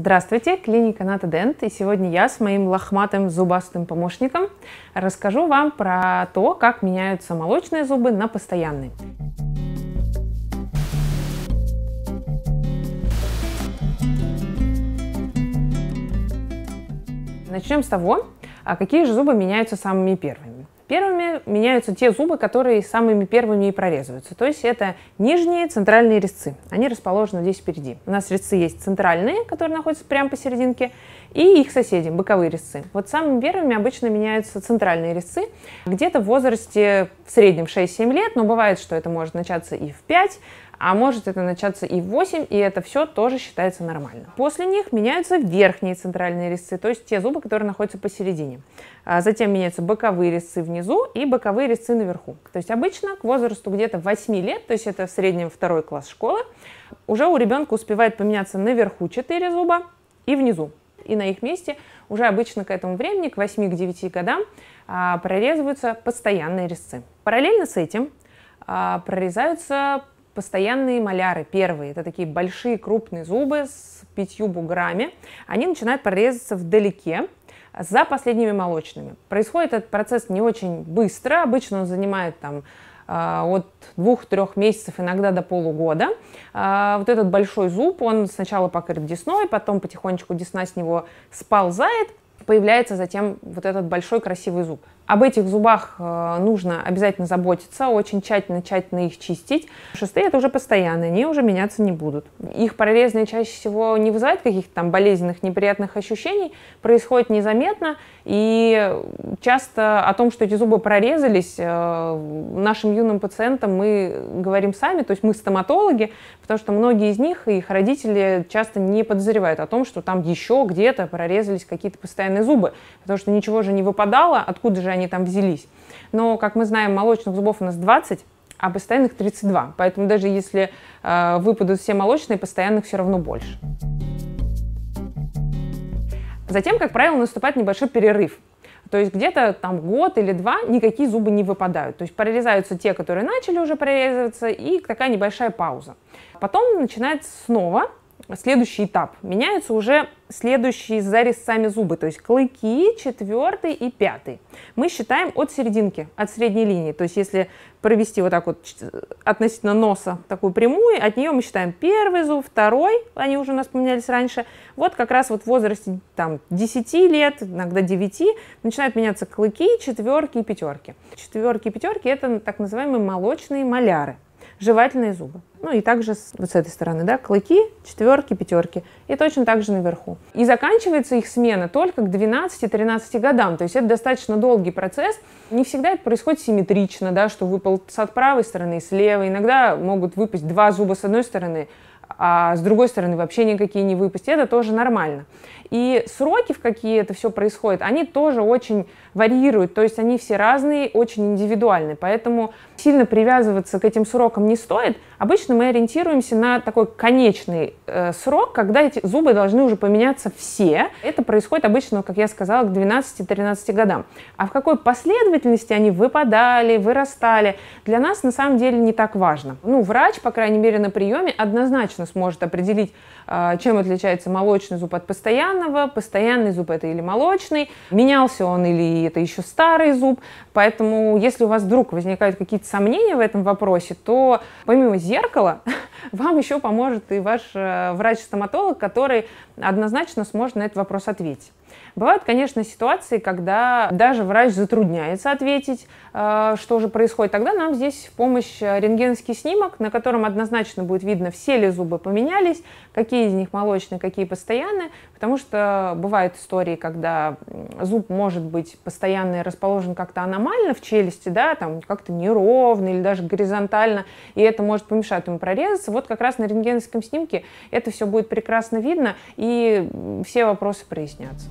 Здравствуйте, клиника Натодент. и сегодня я с моим лохматым зубастым помощником расскажу вам про то, как меняются молочные зубы на постоянные. Начнем с того, а какие же зубы меняются самыми первыми. Первыми меняются те зубы, которые самыми первыми и прорезываются. То есть это нижние центральные резцы. Они расположены здесь впереди. У нас резцы есть центральные, которые находятся прямо посерединке, и их соседи, боковые резцы. Вот самыми первыми обычно меняются центральные резцы. Где-то в возрасте в среднем 6-7 лет, но бывает, что это может начаться и в 5, а может это начаться и в 8, и это все тоже считается нормально. После них меняются верхние центральные резцы, то есть те зубы, которые находятся посередине. А затем меняются боковые резцы внизу и боковые резцы наверху. То есть обычно к возрасту где-то 8 лет, то есть это в среднем второй класс школы, уже у ребенка успевает поменяться наверху 4 зуба и внизу. И на их месте уже обычно к этому времени, к 8-9 годам, а, прорезываются постоянные резцы. Параллельно с этим а, прорезаются постоянные маляры первые, это такие большие крупные зубы с пятью буграми, они начинают прорезаться вдалеке, за последними молочными. Происходит этот процесс не очень быстро, обычно он занимает там а, от двух-трех месяцев, иногда до полугода. А, вот этот большой зуб, он сначала покрыт десной, потом потихонечку десна с него сползает, появляется затем вот этот большой красивый зуб. Об этих зубах э, нужно обязательно заботиться, очень тщательно-тщательно их чистить. Шестые это уже постоянные, они уже меняться не будут. Их прорезные чаще всего не вызывают каких-то там болезненных, неприятных ощущений, происходит незаметно, и часто о том, что эти зубы прорезались, э, нашим юным пациентам мы говорим сами, то есть мы стоматологи, потому что многие из них и их родители часто не подозревают о том, что там еще где-то прорезались какие-то постоянные зубы, потому что ничего же не выпадало, откуда же они они там взялись. Но, как мы знаем, молочных зубов у нас 20, а постоянных 32. Поэтому даже если э, выпадут все молочные, постоянных все равно больше. Затем, как правило, наступает небольшой перерыв. То есть где-то там год или два никакие зубы не выпадают. То есть прорезаются те, которые начали уже прорезываться, и такая небольшая пауза. Потом начинается снова следующий этап. Меняются уже следующие зарез сами зубы, то есть клыки, четвертый и пятый. Мы считаем от серединки, от средней линии. То есть если провести вот так вот относительно носа такую прямую, от нее мы считаем первый зуб, второй, они уже у нас поменялись раньше. Вот как раз вот в возрасте там 10 лет, иногда 9, начинают меняться клыки, четверки и пятерки. Четверки и пятерки – это так называемые молочные маляры – жевательные зубы. Ну и также с, вот с этой стороны, да, клыки, четверки, пятерки. И точно так же наверху. И заканчивается их смена только к 12-13 годам. То есть это достаточно долгий процесс. Не всегда это происходит симметрично, да, что выпал с от правой стороны и с левой. Иногда могут выпасть два зуба с одной стороны, а с другой стороны вообще никакие не выпустить, это тоже нормально. И сроки, в какие это все происходит, они тоже очень варьируют, то есть они все разные, очень индивидуальны, поэтому сильно привязываться к этим срокам не стоит. Обычно мы ориентируемся на такой конечный э, срок, когда эти зубы должны уже поменяться все. Это происходит обычно, как я сказала, к 12-13 годам. А в какой последовательности они выпадали, вырастали, для нас на самом деле не так важно. Ну, врач, по крайней мере, на приеме однозначно точно сможет определить, а, чем отличается молочный зуб от постоянного. Постоянный зуб это или молочный, менялся он или это еще старый зуб. Поэтому, если у вас вдруг возникают какие-то сомнения в этом вопросе, то помимо зеркала вам еще поможет и ваш э, врач-стоматолог, который однозначно сможет на этот вопрос ответить. Бывают, конечно, ситуации, когда даже врач затрудняется ответить, э, что же происходит. Тогда нам здесь в помощь э, рентгенский снимок, на котором однозначно будет видно, все ли зубы поменялись, какие из них молочные, какие постоянные. Потому что бывают истории, когда зуб может быть постоянно расположен как-то аномально в челюсти, да, там как-то неровно или даже горизонтально, и это может помешать ему прорезаться. Вот как раз на рентгеновском снимке это все будет прекрасно видно, и все вопросы прояснятся.